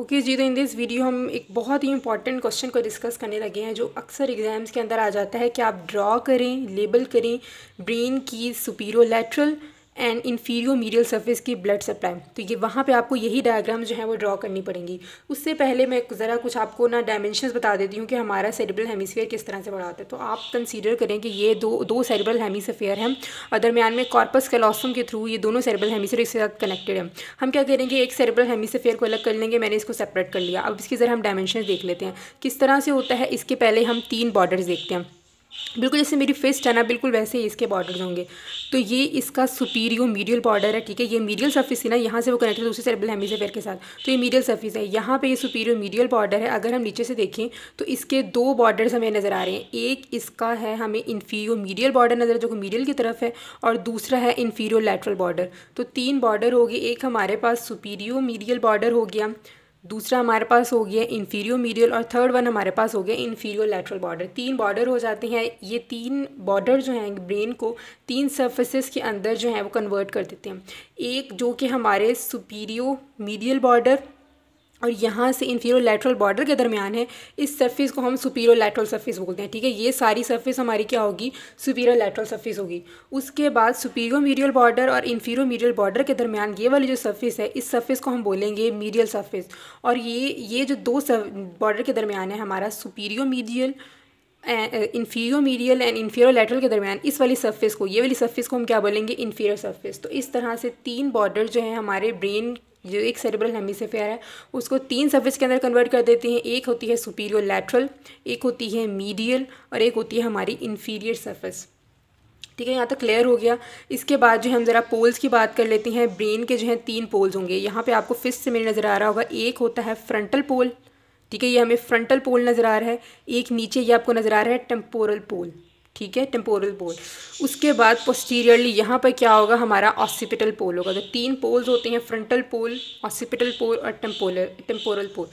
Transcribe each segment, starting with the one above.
okay जी तो in this video हम एक बहुत ही इंपॉर्टेंट क्वेश्चन को डिस्कस करने लगे हैं जो अक्सर एग्जाम्स के अंदर आ जाता है कि आप ड्रॉ करें लेबल करें ब्रेन की superolateral and inferomedial surface की ब्लड सप्लाई तो ये वहाँ पे आपको यही डायग्राम जो है वो ड्रॉ करनी पड़ेंगी उससे पहले मैं ज़रा कुछ आपको ना डायमेंशन बता देती हूँ कि हमारा सेरिब्रल हेमिसफेयर किस तरह से बढ़ाता है तो आप कंसीडर करें कि ये दो दो सेरिब्रल हेमिसफेयर हैं और दरमियान में कॉर्पस कैलोसम के थ्रू ये दोनों सेरिबल हेमिसफेयर इसके साथ कनेक्टेड है हम क्या करेंगे एक सेरिब्रल हेमिसफेयर को अलग कर लेंगे मैंने इसको सेपरेट कर लिया अब इसकी ज़रा हम डायमेंशन देख लेते हैं किस तरह से होता है इसके पहले हम तीन बॉर्डर्स देखते हैं बिल्कुल जैसे मेरी फेस्ट है ना बिल्कुल वैसे ही इसके बॉर्डर होंगे तो ये इसका सुपीरियो मीडियल बॉर्डर है ठीक है ये मीडियल सर्फिस है ना यहाँ से वो कनेक्टेड दूसरे सेरेबल सेफेयर के साथ तो ये मीडियल सर्फिस है यहाँ पे ये सुपीरियो मीडियल बॉर्डर है अगर हम नीचे से देखें तो इसके दो बॉर्डर्स हमें नज़र आ रहे हैं एक इसका है हमें इन्फीरियो मीडियल बॉर्डर नज़र जो कि मीडियल की तरफ है और दूसरा है इन्फीरियो लेटरल बॉर्डर तो तीन बॉर्डर हो गए एक हमारे पास सुपीरियो मीडियल बॉर्डर हो गया दूसरा हमारे पास हो गया इन्फीरियो मीडियल और थर्ड वन हमारे पास हो गया इन्फीरियो लेटरल बॉर्डर तीन बॉर्डर हो जाते हैं ये तीन बॉर्डर जो हैं ब्रेन को तीन सर्फेसिस के अंदर जो है वो कन्वर्ट कर देते हैं एक जो कि हमारे सुपीरियो मीडियल बॉर्डर और यहाँ से इन्फीरो लेटरल बॉर्डर के दरमियान है इस सरफेस को हम सुपीरो लेटरल सरफेस बोलते हैं ठीक है ये सारी सरफेस हमारी क्या होगी सुपीरो लेटरल सरफेस होगी उसके बाद सुपीरियर मीडियल बॉर्डर और इन्फीरो मीडियल बॉर्डर के दरमियान ये वाली जो सरफेस है इस सरफेस को हम बोलेंगे मीडियल सरफेस और ये ये जो दो बॉर्डर के दरमियान है हमारा superomedial inferomedial and inferolateral के दरमियान इस वाली सरफेस को ये वाली सरफेस को हम क्या बोलेंगे इन्फीरियर सरफेस तो इस तरह से तीन बॉर्डर जो है हमारे ब्रेन जो एक सेरेब्रल हेमिसफेयर है उसको तीन सर्विस के अंदर कन्वर्ट कर देती हैं एक होती है सुपीरियर लैटरल एक होती है मीडियल और एक होती है हमारी इन्फीरियर सर्फिस ठीक है यहाँ तक क्लियर हो गया इसके बाद जो है हम ज़रा पोल्स की बात कर लेते हैं ब्रेन के जो है तीन पोल्स होंगे यहाँ पे आपको फिस्ट से मेरे नज़र आ रहा होगा एक होता है फ्रंटल पोल ठीक है ये हमें फ्रंटल पोल नज़र आ रहा है एक नीचे ये आपको नज़र आ रहा है टेम्पोरल पोल ठीक है टेम्पोरल पोल उसके बाद पोस्टीरियरली यहाँ पर क्या होगा हमारा ऑसिपिटल पोल होगा तो तीन पोल्स होते हैं फ्रंटल पोल ऑसिपिटल पोल और टेम्पोलर टेम्पोरल पोल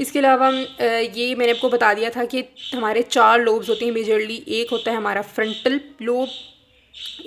इसके अलावा ये मैंने आपको बता दिया था कि हमारे चार लोब्स होते हैं मेजरली एक होता है हमारा फ्रंटल लोब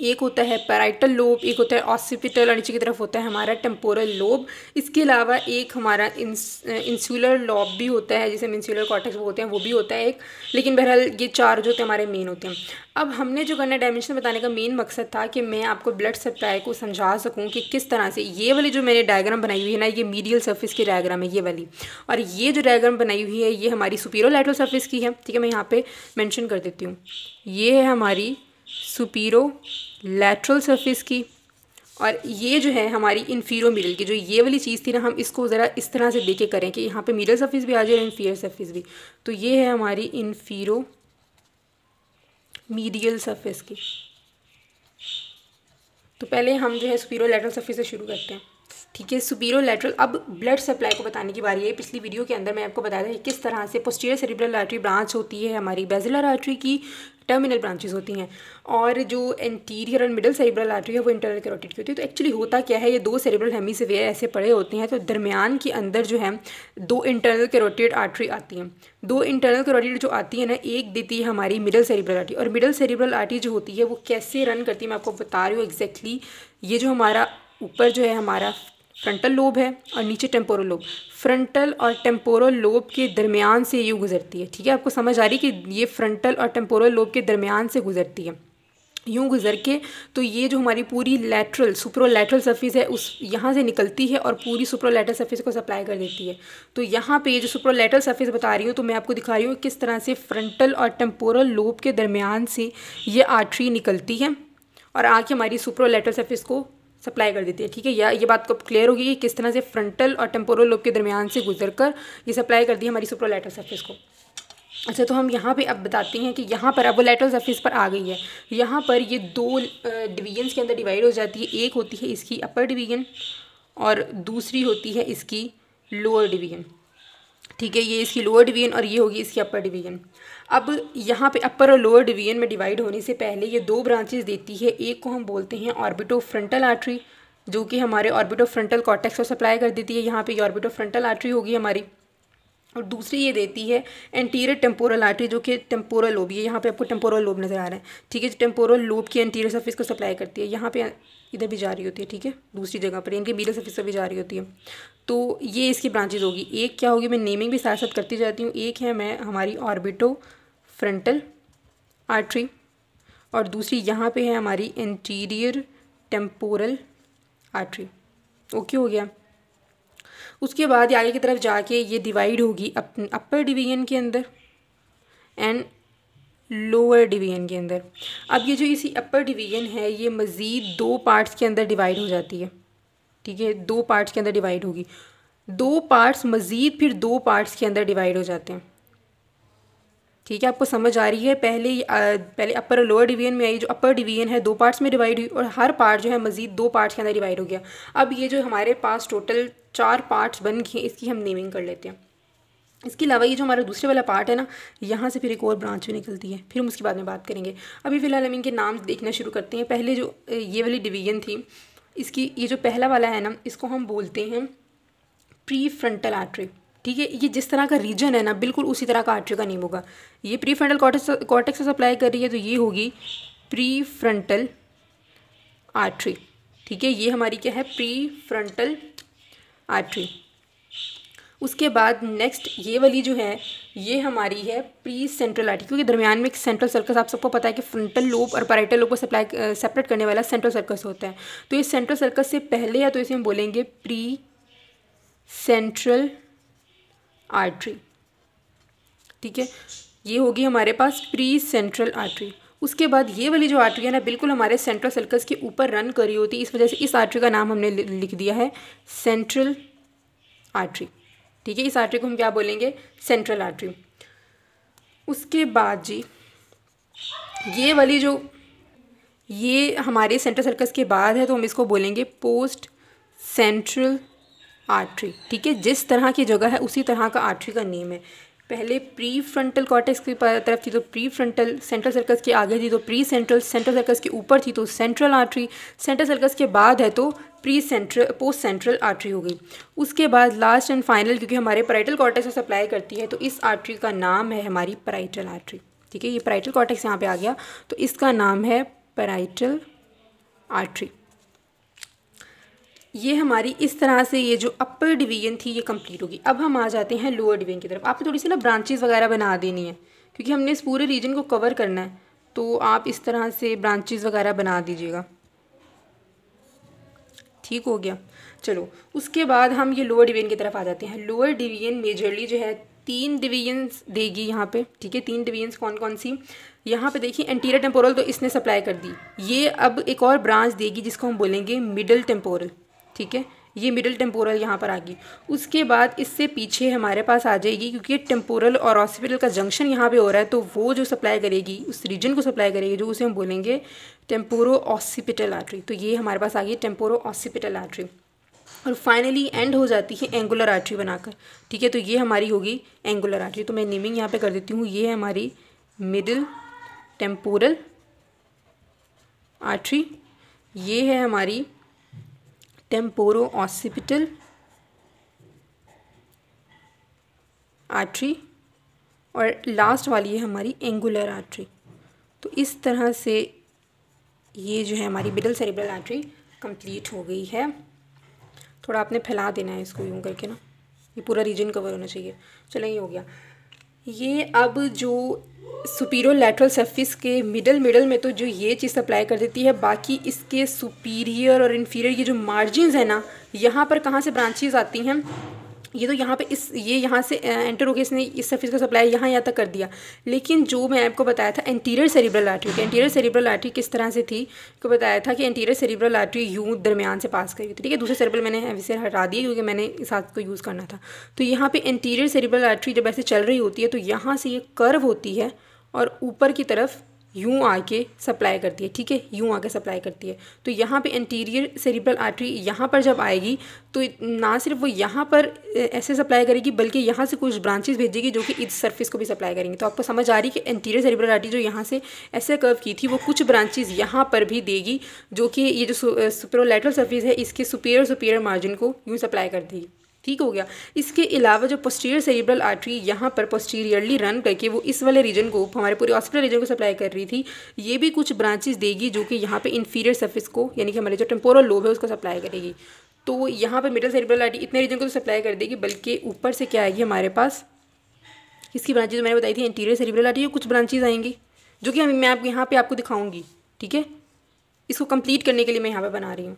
एक होता है पैराइटल लोब एक होता है ऑसिपिटल और नीचे की तरफ होता है हमारा टेम्पोरल लोब इसके अलावा एक हमारा इंसुलर लोब भी होता है जिसे हम इंसुलर कॉटेक्स बोलते हैं वो भी होता है एक लेकिन बहरहाल ये चार जो होते हैं हमारे मेन होते हैं अब हमने जो करना डायमेंशन बताने का मेन मकसद था कि मैं आपको ब्लड सप्लाई को समझा सकूँ कि किस तरह से ये वाली जो मैंने डायग्राम बनाई हुई है ना ये मीडियल सर्फिस की डायग्राम है ये वाली और ये जो डायग्राम बनाई हुई है ये हमारी सुपीरियर लाइटल सर्फिस की है ठीक है मैं यहाँ पर मैंशन कर देती हूँ ये है हमारी सुपीरो लेटरल सर्फिस की और ये जो है हमारी इन्फीरो मिडल की जो ये वाली चीज़ थी ना हम इसको ज़रा इस तरह से देखे करें कि यहाँ पे मिडल सर्फिस भी आ जाए और सर्फिस भी तो ये है हमारी इन्फीरो मीडियल सर्फिस की तो पहले हम जो है सुपीरो लेटरल सर्फिस से शुरू करते हैं ठीक है सुपीरो लेटरल अब ब्लड सप्लाई को बताने की बारी है पिछली वीडियो के अंदर मैं आपको बताया था कि किस तरह से पोस्टीरियर सेरिब्रल आर्टरी ब्रांच होती है हमारी बेजलर आर्टरी की टर्मिनल ब्रांचेस होती हैं और जो anterior and middle cerebral artery है वो इंटरनल कैरोटिड की होती है तो एक्चुअली होता क्या है ये दो सेरिब्रल हेमी से वेयर ऐसे पड़े होते हैं तो दरमियान के अंदर जो है दो इंटरनल कैरोटिड आर्टरी आती हैं दो इंटरनल कैरोटिड जो आती है ना एक देती है हमारी मिडिल सेरिब्रल आर्टरी और मिडल सेरिब्रल आर्टरी जो होती है वो कैसे रन करती है मैं आपको बता रही हूँ एग्जैक्टली ये जो हमारा ऊपर जो है हमारा फ्रंटल लोब है और नीचे टेम्पोरल लोब फ्रंटल और टेम्पोरल लोब के दरमियान से ये गुजरती है ठीक है आपको समझ आ रही है कि ये फ्रंटल और टेम्पोरल लोब के दरमियान से गुजरती है यूँ गुजर के तो ये जो हमारी पूरी लेटरल सुप्रोलेटरल सर्फिस है उस यहाँ से निकलती है और पूरी सुप्रोलेटरल सर्फिस को सप्लाई कर देती है तो यहाँ पे ये जो सुप्रोलेटरल सर्फिस बता रही हूँ तो मैं आपको दिखा रही हूँ किस तरह से फ्रंटल और टेम्पोरल लोब के दरमियान से ये आर्टरी निकलती है और आके हमारी सुप्रोलेटरल सर्फिस को सप्लाई कर देती है ठीक है या ये बात को क्लियर होगी कि किस तरह से फ्रंटल और टेम्पोरल लोब के दरमियान से गुजर कर ये सप्लाई कर है हमारी सुप्रोलेटर सर्फिस को अच्छा तो हम यहाँ पे अब बताते हैं कि यहाँ पर अब वो लेटरल सर्फिस पर आ गई है यहाँ पर ये दो डिवीजन्स के अंदर डिवाइड हो जाती है एक होती है इसकी अपर डिवीजन और दूसरी होती है इसकी लोअर डिवीजन ठीक है ये इसकी लोअर डिवीजन और ये होगी इसकी अपर डिवीजन अब यहाँ पे अपर और लोअर डिवीजन में डिवाइड होने से पहले ये दो ब्रांचेस देती है एक को हम बोलते हैं ऑर्बिटो फ्रंटल आर्ट्री जो कि हमारे ऑर्बिटो फ्रंटल कॉटेक्स को सप्लाई कर देती है यहाँ पर ये ऑर्बिटो फ्रंटल आर्ट्री होगी हमारी और दूसरी ये देती है एंटीरियर टेम्पोरल आर्ट्री जो कि टेम्पोरल लोब ये यहाँ पे आपको टेम्पोरल लोब नज़र आ रहा है ठीक है जो टेम्पोरल लोब की एंटीरियर सर्फिस को सप्लाई करती है यहाँ पे इधर भी जा रही होती है ठीक है दूसरी जगह पर इनके बीरस ऑफिसर भी जा रही होती है तो ये इसकी ब्रांचेज होगी एक क्या होगी मैं नेमिंग भी साथ साथ करती जाती हूँ एक है मैं हमारी ऑर्बिटो फ्रंटल आर्ट्री और दूसरी यहाँ पे है हमारी इंटीरियर टेम्पोरल आर्टरी ओके हो गया उसके बाद आगे की तरफ जाके ये डिवाइड होगी अप अपर डिवीजन के अंदर एंड लोअर डिवीजन के अंदर अब ये जो इसी अपर डिवीजन है ये मज़ीद दो पार्ट्स के अंदर डिवाइड हो जाती है ठीक है दो पार्ट्स के अंदर डिवाइड होगी दो पार्ट्स मज़ीद फिर दो पार्ट्स के अंदर डिवाइड हो जाते हैं ठीक है आपको समझ आ रही है पहले पहले अपर लोअर डिवीजन में आई जो अपर डिवीजन है दो पार्ट्स में डिवाइड हुई और हर पार्ट जो है मजीद दो पार्ट्स के अंदर डिवाइड हो गया अब ये जो हमारे पास टोटल चार पार्ट्स बन गए इसकी हम नेमिंग कर लेते हैं इसके अलावा ये जो हमारा दूसरे वाला पार्ट है ना यहाँ से फिर एक और ब्रांच भी निकलती है फिर हम उसके बाद में बात करेंगे अभी फ़िलहाल हम इनके नाम देखना शुरू करते हैं पहले जो ये वाली डिवीजन थी इसकी ये जो पहला वाला है ना इसको हम बोलते हैं प्री फ्रंटल आर्ट्री ठीक है ये जिस तरह का रीजन है ना बिल्कुल उसी तरह का आर्ट्री का नेम होगा ये प्री फ्रंटल कॉटेक्स से सप्लाई कर रही है तो ये होगी प्री फ्रंटल आर्ट्री ठीक है ये हमारी क्या है प्री फ्रंटल आर्ट्री उसके बाद नेक्स्ट ये वाली जो है ये हमारी है प्री सेंट्रल आर्टी क्योंकि दरमियान में एक सेंट्रल सर्कस आप सबको पता है कि फ्रंटल लोब और पैराइटल लोब को सप्लाई सेपरेट करने वाला सेंट्रल सर्कस होता है तो ये सेंट्रल सर्कस से पहले या तो इसे हम बोलेंगे प्री सेंट्रल आर्टरी ठीक है ये होगी हमारे पास प्री सेंट्रल आर्टरी उसके बाद ये वाली जो आर्टरी है ना बिल्कुल हमारे सेंट्रल सर्कस के ऊपर रन करी होती है इस वजह से इस आर्टरी का नाम हमने लिख दिया है सेंट्रल आर्टरी ठीक है इस आर्ट्री को हम क्या बोलेंगे सेंट्रल आर्ट्री उसके बाद जी ये वाली जो ये हमारे सेंट्रल सर्कस के बाद है तो हम इसको बोलेंगे पोस्ट सेंट्रल आर्ट्री ठीक है जिस तरह की जगह है उसी तरह का आर्ट्री का नेम है पहले प्री फ्रंटल कॉटेक्स की तरफ थी तो प्री फ्रंटल सेंट्रल सर्कस के आगे थी तो प्री सेंट्रल सेंट्रल सर्कस के ऊपर थी तो सेंट्रल आर्टरी सेंट्रल सर्कस के बाद है तो precentral postcentral artery हो गई उसके बाद लास्ट एंड फाइनल क्योंकि हमारे पराइटल कॉटेक्स सप्लाई करती है तो इस आर्ट्री का नाम है हमारी पराइटल आर्ट्री ठीक है ये पराइटल कॉर्टेक्स यहाँ पर आ गया तो इसका नाम है पराइटल आर्ट्री ये हमारी इस तरह से ये जो अपर डिवीजन थी ये कंप्लीट होगी अब हम आ जाते हैं लोअर डिवीजन की तरफ आपने थोड़ी सी ना ब्रांचेज़ वगैरह बना देनी है क्योंकि हमने इस पूरे रीजन को कवर करना है तो आप इस तरह से ब्रांचेज़ वगैरह बना दीजिएगा ठीक हो गया चलो उसके बाद हम ये लोअर डिवीजन की तरफ आ जाते हैं लोअर डिवीजन मेजरली जो है तीन डिवीजन्स देगी यहाँ पे ठीक है तीन डिवीजन्स कौन कौन सी यहाँ पे देखिए एंटीरियर टेम्पोरल तो इसने सप्लाई कर दी ये अब एक और ब्रांच देगी जिसको हम बोलेंगे मिडल टेम्पोरल ठीक है ये मिडिल टेम्पोरल यहाँ पर आ गई उसके बाद इससे पीछे हमारे पास आ जाएगी क्योंकि टेम्पोरल और हॉस्पिटल का जंक्शन यहाँ पे हो रहा है तो वो जो सप्लाई करेगी उस रीजन को सप्लाई करेगी जो उसे हम बोलेंगे टेम्पोरो ऑसिपिटल आर्ट्री तो ये हमारे पास आ गई टेम्पोरो ऑसिपिटल आर्ट्री और फाइनली एंड हो जाती है एंगुलर आर्ट्री बनाकर ठीक है तो ये हमारी होगी एंगुलर आर्ट्री तो मैं नेमिंग यहाँ पर कर देती हूँ ये है हमारी मिडिल टेम्पोरल आर्ट्री ये है हमारी टेम्पोरो ऑसिपिटल आर्टरी और लास्ट वाली है हमारी एंगुलर आर्टरी तो इस तरह से ये जो है हमारी मिडल सेरेब्रल आर्टरी कंप्लीट हो गई है थोड़ा आपने फैला देना है इसको यूँ करके ना ये पूरा रीजन कवर होना चाहिए चलो ये हो गया ये अब जो सुपीरियर लेटरल सर्फिस के मिडल मिडल में तो जो ये चीज़ अप्लाई कर देती है बाकी इसके सुपीरियर और इन्फीरियर ये जो मार्जिन है ना यहाँ पर कहाँ से ब्रांचेज आती हैं ये तो यहाँ पे इस ये यहाँ से एंटर हो गया इसने इस सर्फिस का सप्लाई यहाँ यहाँ तक कर दिया लेकिन जो मैं आपको बताया था एंटीरियर सेरिब्रल आर्टरी की एंटीरियर सेरिब्रल आर्टरी किस तरह से थी को बताया था कि एंटीरियर सेरिब्रल आर्टरी यूँ दरमियान से पास करी थी ठीक है दूसरे सेरिब्रल मैंने इसे हटा दिया क्योंकि मैंने इस हाथ को यूज़ करना था तो यहाँ पर एंटीरियर सेरिब्रल आर्टरी जब ऐसे चल रही होती है तो यहाँ से ये कर्व होती है और ऊपर की तरफ यूँ आके सप्लाई करती है ठीक है यूँ आके सप्लाई करती है तो यहाँ पे इंटीरियर सेरिब्रल आर्टरी यहाँ पर जब आएगी तो ना सिर्फ वो यहाँ पर ऐसे सप्लाई करेगी बल्कि यहाँ से कुछ ब्रांचेस भेजेगी जो कि इस सरफेस को भी सप्लाई करेंगी तो आपको समझ आ रही है कि इंटीरियर सेरिब्रल आर्टरी जो यहाँ से ऐसे कर्व की थी वो कुछ ब्रांचेज यहाँ पर भी देगी जो कि ये जो सुपरोलेटरल सर्फिस है इसके सुपेरियर सुपेरियर मार्जिन को यूँ सप्लाई कर देगी ठीक हो गया इसके अलावा जो पोस्टीरियर सेरिब्रल आर्टरी यहाँ पर पोस्टीरियरली रन करके वो इस वाले रीजन को हमारे पूरे हॉस्पिटल रीजन को सप्लाई कर रही थी ये भी कुछ ब्रांचेस देगी जो कि यहाँ पे इन्फीरियर सर्फिस को यानी कि हमारे जो टेम्पोरल लोब है उसको सप्लाई करेगी तो यहाँ पर मिडल सेरिब्रल आर्टरी इतने रीजन को तो सप्लाई कर देगी बल्कि ऊपर से क्या आएगी हमारे पास इसकी ब्रांचेज मैंने बताई थी इंटीरियर सेरिब्रल आर्टरी कुछ ब्रांचेज आएंगी जो कि मैं आप यहाँ पर आपको दिखाऊँगी ठीक है इसको कंप्लीट करने के लिए मैं यहाँ पर बना रही हूँ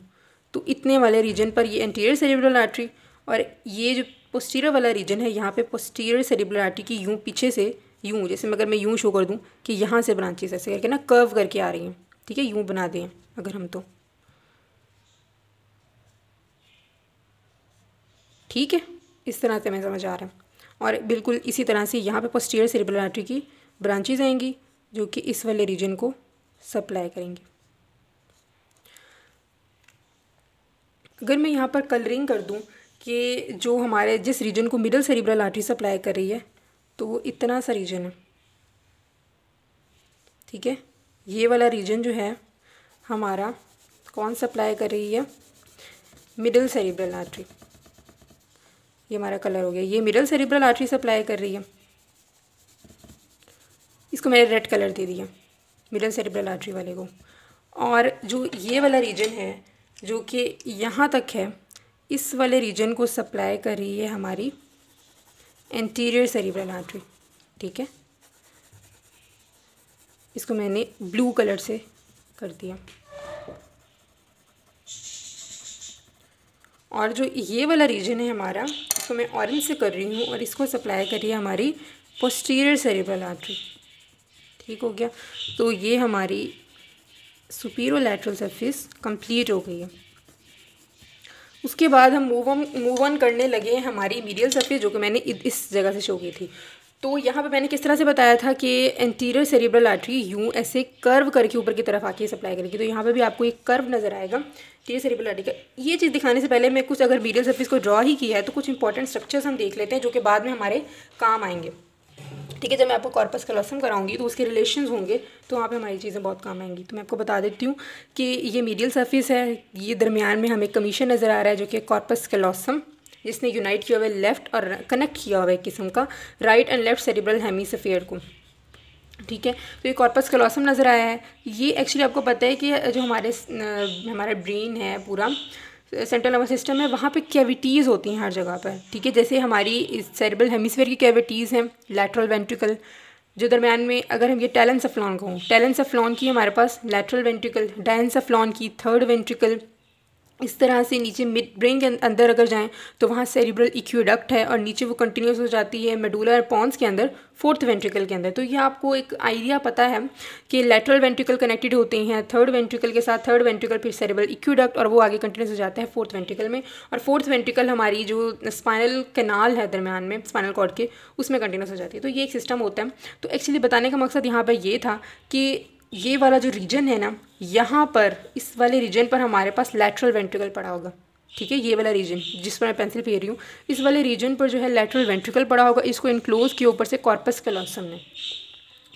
तो इतने वाले रीजन पर ये इंटीरियर सेरिब्रल आर्टरी और ये जो पोस्टीरियर वाला रीजन है यहाँ पे पोस्टीरियर सेरिबुलर आर्टरी की यूँ पीछे से यूँ जैसे मगर मैं यूँ शो कर दूँ कि यहाँ से ब्रांचेस ऐसे करके ना कर्व करके आ रही हैं ठीक है यूँ बना दें अगर हम तो ठीक है इस तरह से मैं समझ आ रहा हूँ और बिल्कुल इसी तरह से यहाँ पे पोस्टीरियर सेरिबुलर आर्टरी की ब्रांचेज आएंगी जो कि इस वाले रीजन को सप्लाई करेंगी अगर मैं यहाँ पर कलरिंग कर दूँ कि जो हमारे जिस रीजन को मिडल सेरिब्रल आर्टरी सप्लाई कर रही है तो वो इतना सा रीजन है ठीक है ये वाला रीजन जो है हमारा कौन सप्लाई कर रही है मिडल सेरिब्रल आर्टरी ये हमारा कलर हो गया ये मिडल सेरिब्रल आर्टरी सप्लाई कर रही है इसको मैंने रेड कलर दे दिया मिडल सेरिब्रल आर्टरी वाले को और जो ये वाला रीजन है जो कि यहाँ तक है इस वाले रीजन को सप्लाई कर रही है हमारी एंटीरियर सेरिब्रल आर्टरी ठीक है इसको मैंने ब्लू कलर से कर दिया और जो ये वाला रीजन है हमारा इसको मैं ऑरेंज से कर रही हूँ और इसको सप्लाई कर रही है हमारी पोस्टीरियर सेरिब्रल आर्टरी ठीक हो गया तो ये हमारी सुपीरो लैटरल सर्फिस कंप्लीट हो गई है उसके बाद हम मूव ऑन मूव ऑन करने लगे हैं हमारी मीडियल सरफेस जो कि मैंने इस जगह से शो की थी तो यहाँ पे मैंने किस तरह से बताया था कि एंटीरियर सेरिब्रल आर्टरी यूँ ऐसे कर्व करके ऊपर की तरफ आके सप्लाई करेगी तो यहाँ पे भी आपको एक कर्व नज़र आएगा एंटीरियर सेरिब्रल आर्टरी का ये चीज़ दिखाने से पहले मैं कुछ अगर मीडियल सर्फिस को ड्रॉ ही किया है तो कुछ इंपॉर्टेंट स्ट्रक्चर्स हम देख लेते हैं जो कि बाद में हमारे काम आएंगे ठीक है जब मैं आपको कॉर्पस कलोसम कराऊंगी तो उसके रिलेशन होंगे तो वहाँ पे हमारी चीज़ें बहुत काम आएंगी तो मैं आपको बता देती हूँ कि ये मीडियल सर्फिस है ये दरमियान में हमें कमीशन नज़र आ रहा है जो कि कॉर्पस कलोसम जिसने यूनाइट किया हुआ है लेफ़्ट और कनेक्ट किया हुआ है किस्म का right and left cerebral hemisphere को ठीक है तो ये कॉर्पस कलोसम नज़र आया है ये एक्चुअली आपको पता है कि जो हमारे हमारा ब्रेन है पूरा सेंट्रल नर्वस सिस्टम है वहाँ पे कैविटीज़ होती हैं हर जगह पर ठीक है जैसे हमारी सेरेबल हेमिसफेयर की कैविटीज़ हैं लेटरल वेंट्रिकल जो दरमियान में अगर हम ये लॉन्ग हों कहूँ ऑफ लॉन्ग की हमारे पास लेटरल वेंट्रिकल ऑफ लॉन्ग की थर्ड वेंट्रिकल इस तरह से नीचे मिड ब्रेन के अं-, अंदर अगर जाएं तो वहाँ सेरिब्रल इक्यूडक्ट है और नीचे वो कंटिन्यूस हो जाती है मेडुलर पॉन्स के अंदर फोर्थ वेंट्रिकल के अंदर तो ये आपको एक आइडिया पता है कि लेटरल वेंट्रिकल कनेक्टेड होते हैं थर्ड वेंट्रिकल के साथ थर्ड वेंट्रिकल फिर सेरिब्रल इक्यूडक्ट और वो आगे कंटिन्यूस हो जाता है फोर्थ वेंट्रिकल में और फोर्थ वेंट्रिकल हमारी जो स्पाइनल कैनाल है दरमियान में स्पाइनल कॉर्ड के उसमें कंटिन्यूस हो जाती है तो ये एक सिस्टम होता है तो एक्चुअली बताने का मकसद यहाँ पर ये था कि ये वाला जो रीजन है ना यहाँ पर इस वाले रीजन पर हमारे पास लेटरल वेंट्रिकल पड़ा होगा ठीक है ये वाला रीजन जिस पर मैं पेंसिल फेर रही हूँ इस वाले रीजन पर जो है लेटरल वेंट्रिकल पड़ा होगा इसको इनक्लोज के ऊपर से कॉर्पस कलॉसम ने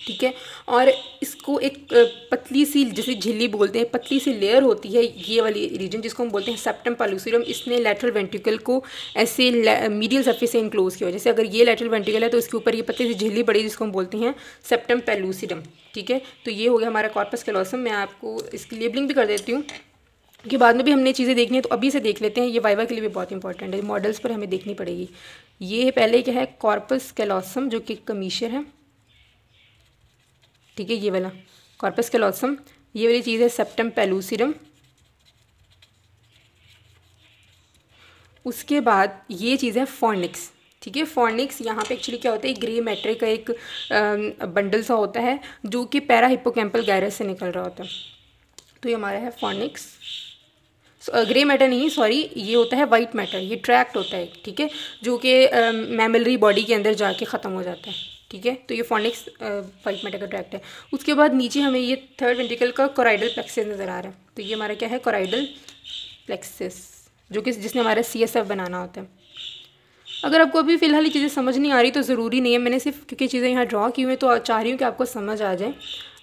ठीक है और इसको एक पतली सी जैसे झिल्ली बोलते हैं पतली सी लेयर होती है ये वाली रीजन जिसको हम बोलते हैं सेप्टम पैलुसिरम इसने लेटरल वेंटिकल को ऐसे मीडियल सर्फेस से इंक्लोज किया जैसे अगर ये लेटरल वेंटिकल है तो इसके ऊपर ये पतली सी झिल्ली पड़ी जिसको हम बोलते हैं सेप्टम पैलुसिरम ठीक है तो ये हो गया हमारा कॉर्पस कैलोसम मैं आपको इसकी लेबलिंग भी कर देती हूँ कि बाद में भी हमने चीज़ें देखनी है तो अभी से देख लेते हैं ये वाइवा के लिए भी बहुत इंपॉर्टेंट है मॉडल्स पर हमें देखनी पड़ेगी ये पहले क्या है कॉर्पस कैलोसम जो कि कमीशर है ठीक है ये वाला कॉर्पस कैलोसम ये वाली चीज़ है सेप्टम पेलूसिडम उसके बाद ये चीज़ है फॉर्निक्स ठीक है फॉर्निक्स यहाँ पे एक्चुअली क्या होता है ग्रे मैटर का एक बंडल सा होता है जो कि पैरा हिपोकैम्पल गैरस से निकल रहा होता है तो ये हमारा है फॉर्निक्स ग्रे मैटर नहीं सॉरी ये होता है वाइट मैटर ये ट्रैक्ट होता है ठीक है जो कि मेमलरी बॉडी के अंदर जाके ख़त्म हो जाता है ठीक है तो ये फोनिक्स फाइट मेटा का ट्रैक्ट है उसके बाद नीचे हमें ये थर्ड वेंटिकल का कोराइडल प्लेक्सिस नज़र आ रहा है तो ये हमारा क्या है कोराइडल प्लेक्सिस जो कि जिसने हमारा सी एस एफ बनाना होता है अगर आपको अभी फ़िलहाल ये चीज़ें समझ नहीं आ रही तो ज़रूरी नहीं है मैंने सिर्फ क्योंकि चीज़ें यहाँ ड्रॉ की हुई हैं तो चाह रही हूँ कि आपको समझ आ जाए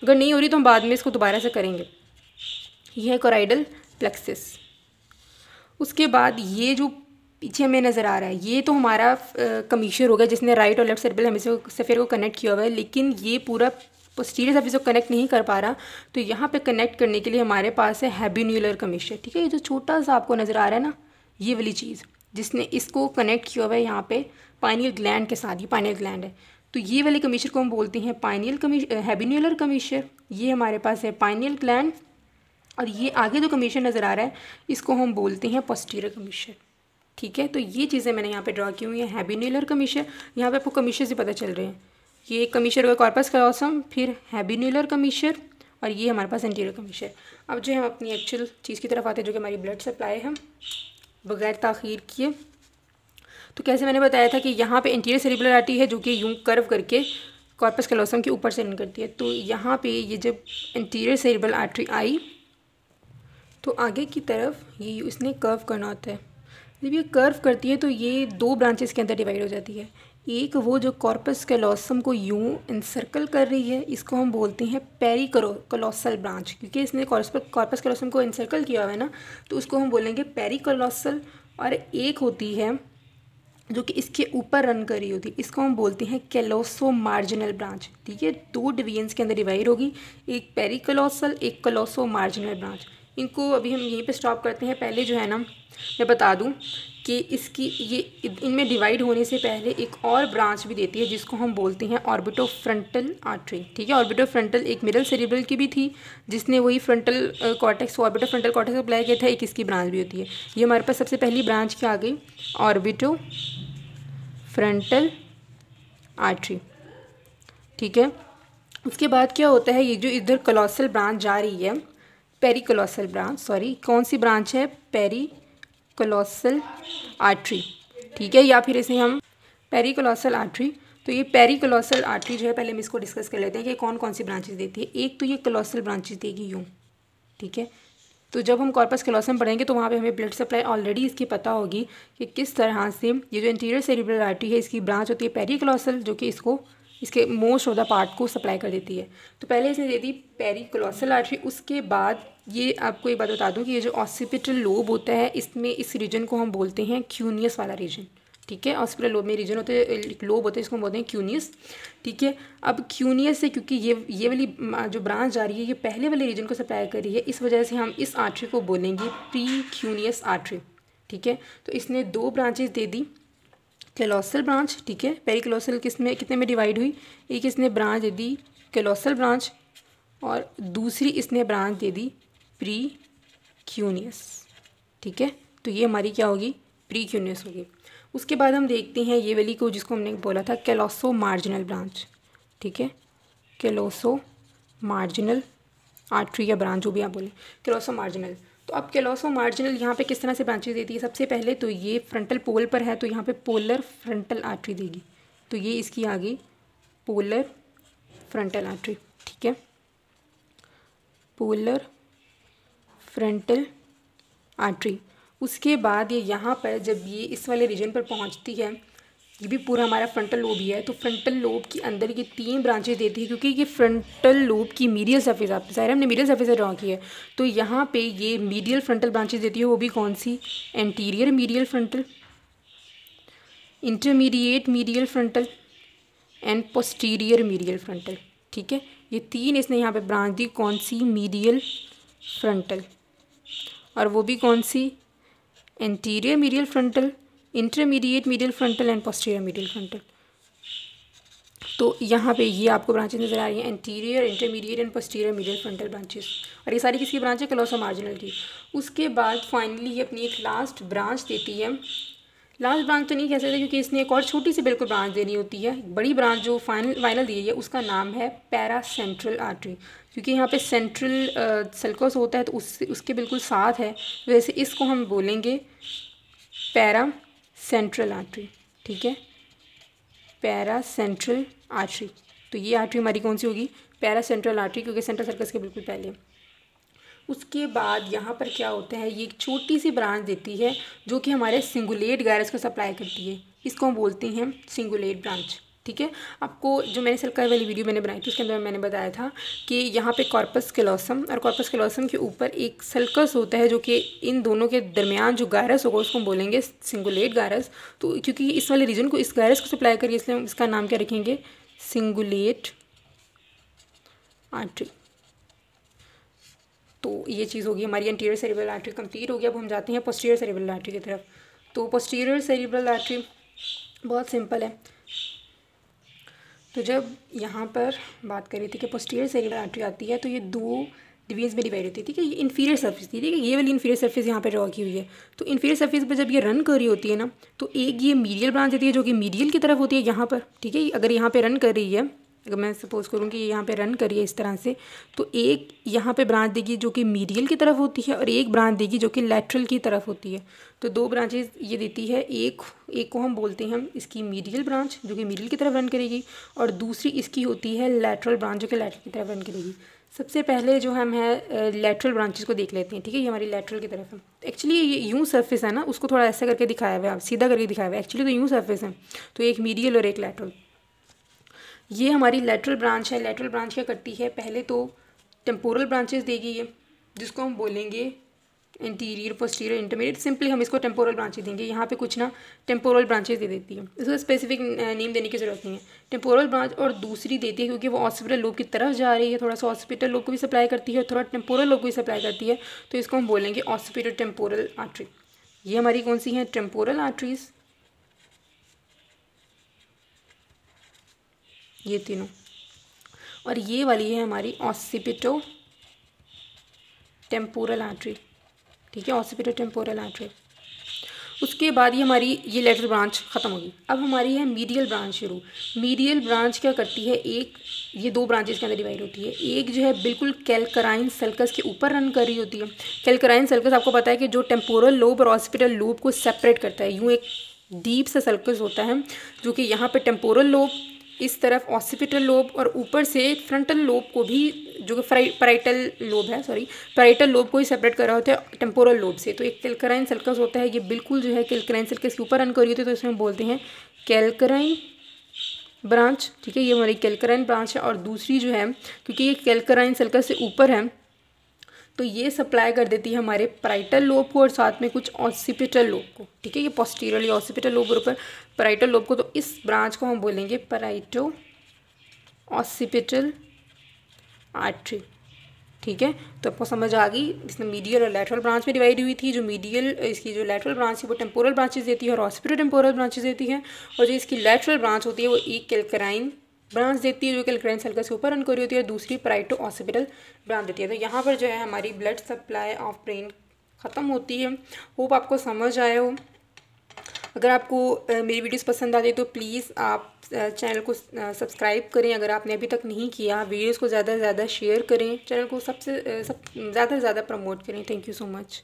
अगर नहीं हो रही तो हम बाद में इसको दोबारा से करेंगे यह है कोराइडल प्लेक्सिस उसके बाद ये जो पीछे में नज़र आ रहा है ये तो हमारा कमीशर होगा जिसने राइट और लेफ्ट सर्बल हमेशा सफ़ेर को कनेक्ट किया हुआ है लेकिन ये पूरा पोस्टीरियर सर्विस को कनेक्ट नहीं कर पा रहा तो यहाँ पे कनेक्ट करने के लिए हमारे पास है हैबिन्यूलर कमीशर ठीक है ये जो छोटा सा आपको नज़र आ रहा है ना ये वाली चीज़ जिसने इसको कनेक्ट किया हुआ है यहाँ पे पाइनियल ग्लैंड के साथ ये पाइनियल ग्लैंड है तो ये वाले कमीशर को हम बोलते हैं पाइनियल कमीश हैबिन्यूलर कमीशर ये हमारे पास है पाइनियल ग्लैंड और ये आगे जो कमीशन नज़र आ रहा है इसको हम बोलते हैं पोस्टीरियर कमीशन ठीक है तो ये चीज़ें मैंने यहाँ पे ड्रॉ की हुई हैं हैबिन्यूलर कमीशर यहाँ पे आपको कमीशर से पता चल रहे हैं ये कमीशर हुआ कॉर्पस कलॉसम फिर हैबिन्यूलर कमीशर और ये हमारे पास इंटीरियर कमीशर अब जो है हम अपनी एक्चुअल चीज़ की तरफ आते हैं जो कि हमारी ब्लड सप्लाई है बगैर तखीर किए तो कैसे मैंने बताया था कि यहाँ पर इंटीरियर सेरिबुलर आटी है जो कि यूँ कर्व करके कॉर्पस कैलोसम के ऊपर से रन करती है तो यहाँ पे ये जब इंटीरियर सेरिबल आर्टरी आई तो आगे की तरफ ये इसने कर्व करना होता है जब ये कर्व करती है तो ये दो ब्रांचेस के अंदर डिवाइड हो जाती है एक वो जो कॉर्पस कैलोसम को यूं इंसर्कल कर रही है इसको हम बोलते हैं पेरी कलोसल ब्रांच क्योंकि इसने कॉर्पस कैलोसम को इंसर्कल किया हुआ है ना तो उसको हम बोलेंगे पेरी कलोसल और एक होती है जो कि इसके ऊपर रन कर रही होती है इसको हम बोलते हैं कैलोसो मार्जिनल ब्रांच ठीक है दो डिवीजन्स के अंदर डिवाइड होगी एक पेरी कलॉसल एक कलोसो मार्जिनल ब्रांच इनको अभी हम यहीं पे स्टॉप करते हैं पहले जो है ना मैं बता दूं कि इसकी ये इनमें डिवाइड होने से पहले एक और ब्रांच भी देती है जिसको हम बोलते हैं ऑर्बिटो फ्रंटल आर्ट्री ठीक है ऑर्बिटो फ्रंटल एक मिडल सेरिब्रल की भी थी जिसने वही frontal cortex orbitofrontal cortex apply किया था एक इसकी ब्रांच भी होती है ये हमारे पास सबसे पहली ब्रांच क्या आ गई ऑर्बिटो फ्रंटल आर्टरी ठीक है उसके बाद क्या होता है ये जो इधर कलोसल ब्रांच जा रही है पेरी कलोसल ब्रांच सॉरी कौन सी ब्रांच है पेरी कोलोसल आर्ट्री ठीक है या फिर इसे हम पेरिकोलोसल आर्ट्री तो ये पेरिकोलोसल आर्ट्री जो है पहले हम इसको डिस्कस कर लेते हैं कि कौन कौन सी ब्रांचेज देती है एक तो ये कोलोसल ब्रांचेज देगी यूँ ठीक है तो जब हम कॉर्पस क्लोसम पढ़ेंगे तो वहाँ पे हमें ब्लड सप्लाई ऑलरेडी इसकी पता होगी कि किस तरह से ये जो इंटीरियर सेरिब्रल आर्टरी है इसकी ब्रांच होती है पेरिक्लोसल जो कि इसको इसके मोस्ट ऑफ द पार्ट को सप्लाई कर देती है तो पहले इसने दे दी पेरी क्लोसल आर्टरी उसके बाद ये आपको ये बात बता दूँ कि ये जो ऑसिपिटल लोब होता है इसमें इस रीजन को हम बोलते हैं क्यूनियस वाला रीजन ठीक है ऑस्पिटल लोब में रीजन होते हैं लोब होते हैं इसको हम बोलते हैं क्यूनियस ठीक है अब क्यूनियस से क्योंकि ये ये वाली जो ब्रांच जा रही है ये पहले वाले रीजन को सप्लाई कर रही है इस वजह से हम इस आर्टरी को बोलेंगे प्री क्यूनियस आर्टरी ठीक है तो इसने दो ब्रांचेज दे दी कैलोसल ब्रांच ठीक है पेरिकलोसल किस में कितने में डिवाइड हुई एक इसने ब्रांच दे दी कैलोसल ब्रांच और दूसरी इसने ब्रांच दे दी प्री क्यूनियस ठीक है तो ये हमारी क्या होगी प्री क्यूनियस होगी उसके बाद हम देखते हैं ये वाली को जिसको हमने बोला था कैलोसो मार्जिनल ब्रांच ठीक है कैलोसो मार्जिनल आर्ट्री या ब्रांच जो भी आप बोलें कैलोसो मार्जिनल तो आप कैलोसो मार्जिनल यहाँ पे किस तरह से ब्रांचेज देती है सबसे पहले तो ये फ्रंटल पोल पर है तो यहाँ पे पोलर फ्रंटल आर्टरी देगी तो ये इसकी आ गई पोलर फ्रंटल आर्टरी ठीक है पोलर फ्रंटल आर्टरी उसके बाद ये यहाँ पर जब ये इस वाले रीजन पर पहुँचती है ये भी पूरा हमारा फ्रंटल लोब ही है तो फ्रंटल लोब के अंदर ये तीन ब्रांचेज देती है क्योंकि ये फ्रंटल लोब की मीडियल सफेद आप ज़ाहिर हमने मीडियल सरफेस ड्रॉ की है तो यहाँ पे ये मीडियल फ्रंटल ब्रांचेज देती है वो भी कौन सी anterior medial frontal intermediate medial frontal and posterior medial frontal ठीक है ये तीन इसने यहाँ पे ब्रांच दी कौन सी मीडियल फ्रंटल और वो भी कौन सी anterior medial frontal intermediate medial frontal and posterior medial frontal तो यहाँ पे ये आपको ब्रांचेज नज़र आ रही हैं anterior intermediate and posterior medial frontal branches और ये सारी किसकी ब्रांच है कलोसो मार्जिनल की उसके बाद फाइनली ये अपनी एक लास्ट ब्रांच देती है लास्ट ब्रांच तो नहीं कह सकते क्योंकि इसने एक और छोटी सी बिल्कुल ब्रांच देनी होती है बड़ी ब्रांच जो फाइनल फाइनल दी है उसका नाम है पैरा सेंट्रल आर्ट्री क्योंकि यहाँ पे सेंट्रल सल्कोस होता है तो उस उसके बिल्कुल साथ है वैसे इसको हम बोलेंगे पैरा सेंट्रल आर्टरी ठीक है पैरा सेंट्रल आर्टरी तो ये आर्टरी हमारी कौन सी होगी पैरा सेंट्रल आर्टरी क्योंकि सेंट्रल सर्कस के बिल्कुल पहले उसके बाद यहाँ पर क्या होता है ये एक छोटी सी ब्रांच देती है जो कि हमारे सिंगुलेट गायरस को सप्लाई करती है इसको हम बोलते हैं सिंगुलेट ब्रांच ठीक है आपको जो मैंने सिल्काई वाली वीडियो मैंने बनाई थी उसके अंदर मैंने बताया था कि यहाँ पे कॉर्पस केलॉसम और कॉर्पस केलॉसम के ऊपर एक सल्कस होता है जो कि इन दोनों के दरमियान जो गायरस होगा उसको हम बोलेंगे सिंगुलेट गायरस तो क्योंकि इस वाले रीजन को इस गायरस को सप्लाई करिए इसलिए हम इसका नाम क्या रखेंगे सिंगुलेट आर्टरी तो ये चीज़ होगी हमारी एंटीरियर सेरिब्रल आर्टरी कंप्लीट हो अब हम जाते हैं पोस्टीरियर सेरिब्रल आर्टरी की तरफ तो पोस्टीरियर सेरिब्रल आर्टरी बहुत सिंपल है तो जब यहाँ पर बात कर रही थी कि पोस्टीरियर सेरिब्रल आर्टरी आती है तो ये दो डिवीज़ में डिवाइड होती है ठीक है ये इन्फीरियर सर्फिस थी ठीक है ये वाली इन्फीरियर सर्फिस यहाँ पर ड्रॉ की हुई है तो इन्फीरियर सर्फिस पर जब ये रन कर रही होती है ना तो एक ये मीडियल ब्रांच होती है जो कि मीडियल की तरफ होती है यहाँ पर ठीक है अगर यहाँ पर रन कर रही है अगर मैं सपोज़ करूँ कि यहाँ पे रन करिए इस तरह से तो एक यहाँ पे ब्रांच देगी जो कि मीडियल की तरफ होती है और एक ब्रांच देगी जो कि लेटरल की तरफ होती है तो दो ब्रांचेज ये देती है एक एक को हम बोलते हैं हम इसकी मीडियल ब्रांच जो कि मीडियल की तरफ रन करेगी और दूसरी इसकी होती है लेटरल ब्रांच जो कि लेटरल की तरफ रन करेगी सबसे पहले जो हम है लेटरल ब्रांचेज को देख लेते हैं ठीक है ये हमारी लेटरल की तरफ है एक्चुअली ये यूँ सर्फेस है ना उसको थोड़ा ऐसा करके दिखाया हुआ है सीधा करके दिखाया हुआ है एक्चुअली तो यूँ सर्फेस है तो एक मीडियल और एक लेटरल ये हमारी लेटरल ब्रांच है लेटरल ब्रांच क्या करती है पहले तो टेम्पोरल ब्रांचेस देगी ये जिसको हम बोलेंगे इंटीरियर पोस्टीरियर इंटरमीडिएट सिंपली हम इसको टेम्पोरल ब्रांचेज देंगे यहाँ पे कुछ ना टेम्पोरल ब्रांचेज दे देती है इसको स्पेसिफिक नेम देने की जरूरत नहीं है टेम्पोरल ब्रांच और दूसरी देती है क्योंकि वो हॉस्पिटल लोग की तरफ जा रही है थोड़ा सा हॉस्पिटल लोग को भी सप्लाई करती है और थोड़ा टेम्पोरल लोग को भी सप्लाई करती है तो इसको हम बोलेंगे हॉस्पिटल टेम्पोरल आर्ट्री ये हमारी कौन सी है टेम्पोरल आर्ट्रीज़ ये तीनों और ये वाली है हमारी ऑसिपिटो टेम्पोरल आर्टरी ठीक है ऑसिपिटो टेम्पोरल आर्टरी उसके बाद ये हमारी ये लेटर ब्रांच ख़त्म होगी अब हमारी है मीडियल ब्रांच शुरू मीडियल ब्रांच क्या करती है एक ये दो ब्रांचेस के अंदर डिवाइड होती है एक जो है बिल्कुल कैलकराइन सल्कस के ऊपर रन कर रही होती है कैलकराइन सल्कस आपको पता है कि जो टेम्पोरल लोब और हॉस्पिटल लोब को सेपरेट करता है यूँ एक डीप सा सल्कस होता है जो कि यहाँ पर टेम्पोरल लोब इस तरफ ऑसिपिटल लोब और ऊपर से फ्रंटल लोब को भी जो कि पराइटल लोब है सॉरी पराइटल लोब को ही सेपरेट कर रहा होता है टेम्पोरल लोब से तो एक कैलकराइन सल्कस होता है ये बिल्कुल जो है कैलकराइन सल्कस के ऊपर रन करी होती है तो इसमें बोलते हैं कैलकराइन ब्रांच ठीक है ये हमारी कैलकराइन ब्रांच है और दूसरी जो है क्योंकि ये कैलकराइन सल्कस से ऊपर है तो ये सप्लाई कर देती है हमारे पराइटल लोब को और साथ में कुछ ऑसिपिटल लोब को ठीक है ये या ऑसिपिटल लोब ऊपर पराइटल लोब को तो इस ब्रांच को हम बोलेंगे पराइटो ऑसिपिटल आर्ट्री ठीक है तो आपको समझ आ गई इसमें मीडियल और लेटरल ब्रांच में डिवाइड हुई थी जो मीडियल इसकी जो लेटरल ब्रांच है वो टेम्पोरल ब्रांचेज देती है और हॉस्पिटल टेम्पोरल ब्रांचेज देती है और जो इसकी लेटरल ब्रांच होती है वो एक कैलकराइन ब्रांच देती है जो कि ग्रैंड सेल का सुपर अनकोरी होती है और दूसरी प्राइटो हॉस्पिटल ब्रांच देती है तो यहाँ पर जो है हमारी ब्लड सप्लाई ऑफ ब्रेन ख़त्म होती है होप आपको समझ आए हो अगर आपको मेरी वीडियोस पसंद आती है तो प्लीज़ आप चैनल को सब्सक्राइब करें अगर आपने अभी तक नहीं किया वीडियोस को ज़्यादा से ज़्यादा शेयर करें चैनल को सबसे सब ज़्यादा से ज़्यादा प्रमोट करें थैंक यू सो मच